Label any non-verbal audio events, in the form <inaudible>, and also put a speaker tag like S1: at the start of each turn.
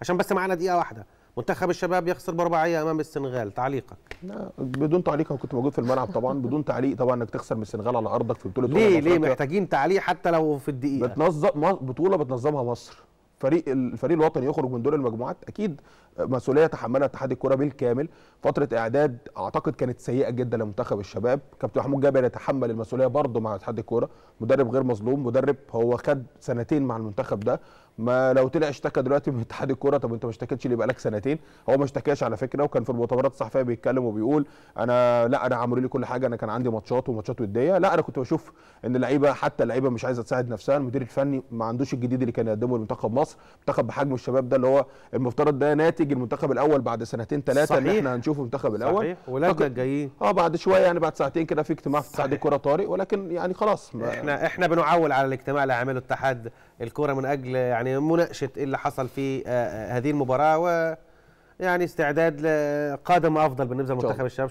S1: عشان بس معانا دقيقه واحده منتخب الشباب يخسر باربعيه امام السنغال تعليقك
S2: لا بدون تعليق انا كنت موجود في الملعب طبعا <laughs> بدون تعليق طبعا انك تخسر من السنغال على ارضك في بطوله ليه أمم ليه محتاجين تعليق حتى لو في الدقيقه بتنظم بطوله بتنظمها مصر فريق الفريق الوطني يخرج من دور المجموعات اكيد مسؤوليه تحملها اتحاد الكره بالكامل فتره اعداد اعتقد كانت سيئه جدا لمنتخب الشباب كابتن محمود جابر يتحمل المسؤوليه برضه مع اتحاد الكوره مدرب غير مظلوم مدرب هو خد سنتين مع المنتخب ده ما لو طلع اشتكى دلوقتي من اتحاد الكوره طب انت ما اشتكيتش ليه بقالك سنتين هو ما اشتكاش على فكره وكان في المؤتمرات الصحفيه بيتكلم وبيقول انا لا انا عملوا لي كل حاجه انا كان عندي ماتشات وماتشات وديه لا انا كنت بشوف ان اللعيبه حتى اللعيبه مش عايزه تساعد نفسها المدير الفني ما عندوش الجديد اللي كان يقدمه لمنتخب مصر مصر منتخب بحجم الشباب ده اللي هو المفترض ده ناتج المنتخب الاول بعد سنتين ثلاثه اللي احنا هنشوفه المنتخب الاول صحيح ولادنا جايين اه بعد شويه يعني بعد ساعتين كده في اجتماع في اتحاد الكره طارق ولكن يعني خلاص احنا احنا
S1: بنعول على الاجتماع اللي عامله اتحاد الكره من اجل يعني مناقشه ايه اللي حصل في آه، آه، هذه المباراه و يعني استعداد لقادم افضل بالنسبه لمنتخب الشباب